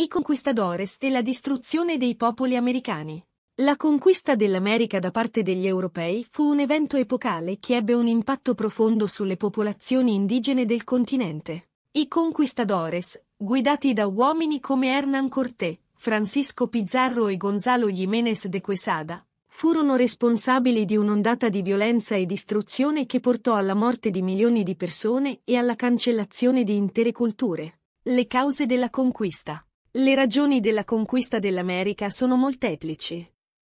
I conquistadores la distruzione dei popoli americani. La conquista dell'America da parte degli europei fu un evento epocale che ebbe un impatto profondo sulle popolazioni indigene del continente. I conquistadores, guidati da uomini come Hernán Corté, Francisco Pizarro e Gonzalo Jiménez de Quesada, furono responsabili di un'ondata di violenza e distruzione che portò alla morte di milioni di persone e alla cancellazione di intere culture. Le cause della conquista le ragioni della conquista dell'America sono molteplici.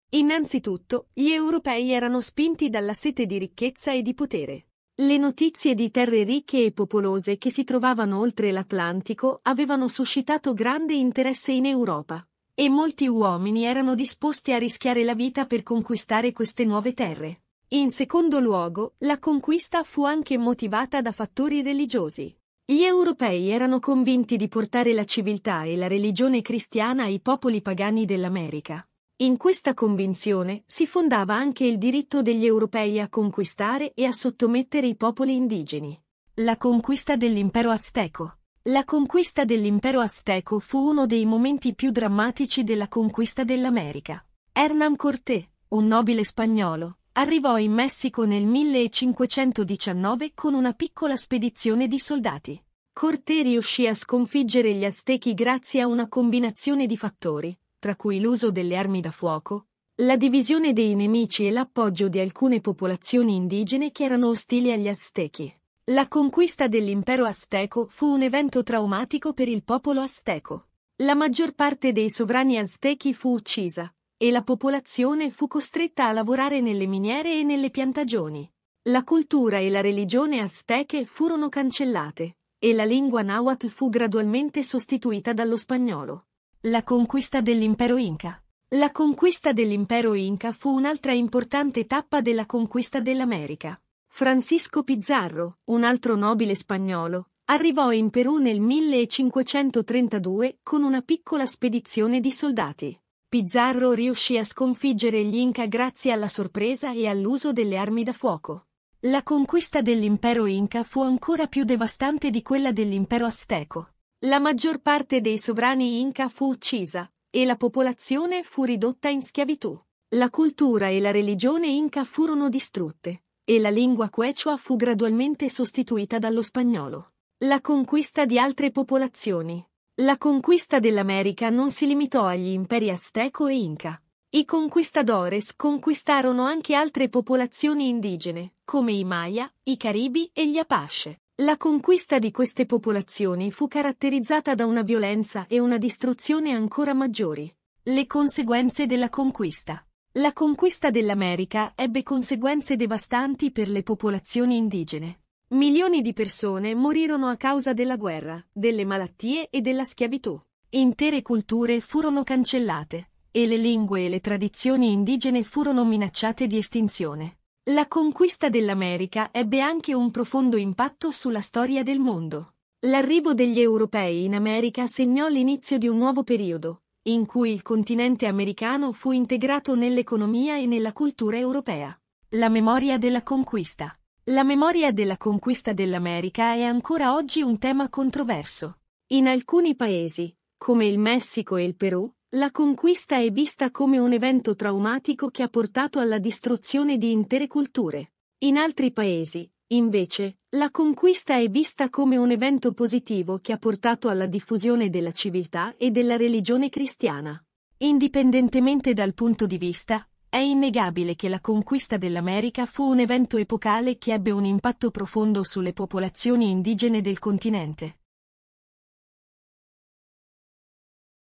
Innanzitutto, gli europei erano spinti dalla sete di ricchezza e di potere. Le notizie di terre ricche e popolose che si trovavano oltre l'Atlantico avevano suscitato grande interesse in Europa, e molti uomini erano disposti a rischiare la vita per conquistare queste nuove terre. In secondo luogo, la conquista fu anche motivata da fattori religiosi. Gli europei erano convinti di portare la civiltà e la religione cristiana ai popoli pagani dell'America. In questa convinzione si fondava anche il diritto degli europei a conquistare e a sottomettere i popoli indigeni. La conquista dell'impero azteco. La conquista dell'impero azteco fu uno dei momenti più drammatici della conquista dell'America. Hernán Corté, un nobile spagnolo, arrivò in Messico nel 1519 con una piccola spedizione di soldati. Corté riuscì a sconfiggere gli Aztechi grazie a una combinazione di fattori, tra cui l'uso delle armi da fuoco, la divisione dei nemici e l'appoggio di alcune popolazioni indigene che erano ostili agli Aztechi. La conquista dell'impero azteco fu un evento traumatico per il popolo azteco. La maggior parte dei sovrani aztechi fu uccisa, e la popolazione fu costretta a lavorare nelle miniere e nelle piantagioni. La cultura e la religione azteche furono cancellate, e la lingua nahuatl fu gradualmente sostituita dallo spagnolo. La conquista dell'impero Inca. La conquista dell'impero Inca fu un'altra importante tappa della conquista dell'America. Francisco Pizarro, un altro nobile spagnolo, arrivò in Perù nel 1532 con una piccola spedizione di soldati. Pizarro riuscì a sconfiggere gli Inca grazie alla sorpresa e all'uso delle armi da fuoco. La conquista dell'impero Inca fu ancora più devastante di quella dell'impero Azteco. La maggior parte dei sovrani Inca fu uccisa, e la popolazione fu ridotta in schiavitù. La cultura e la religione Inca furono distrutte, e la lingua quechua fu gradualmente sostituita dallo spagnolo. La conquista di altre popolazioni. La conquista dell'America non si limitò agli imperi azteco e Inca, i conquistadores conquistarono anche altre popolazioni indigene, come i Maya, i Caribi e gli Apache. La conquista di queste popolazioni fu caratterizzata da una violenza e una distruzione ancora maggiori. Le conseguenze della conquista La conquista dell'America ebbe conseguenze devastanti per le popolazioni indigene. Milioni di persone morirono a causa della guerra, delle malattie e della schiavitù. Intere culture furono cancellate, e le lingue e le tradizioni indigene furono minacciate di estinzione. La conquista dell'America ebbe anche un profondo impatto sulla storia del mondo. L'arrivo degli europei in America segnò l'inizio di un nuovo periodo, in cui il continente americano fu integrato nell'economia e nella cultura europea. La memoria della conquista. La memoria della conquista dell'America è ancora oggi un tema controverso. In alcuni paesi, come il Messico e il Perù, la conquista è vista come un evento traumatico che ha portato alla distruzione di intere culture. In altri paesi, invece, la conquista è vista come un evento positivo che ha portato alla diffusione della civiltà e della religione cristiana. Indipendentemente dal punto di vista, è innegabile che la conquista dell'America fu un evento epocale che ebbe un impatto profondo sulle popolazioni indigene del continente.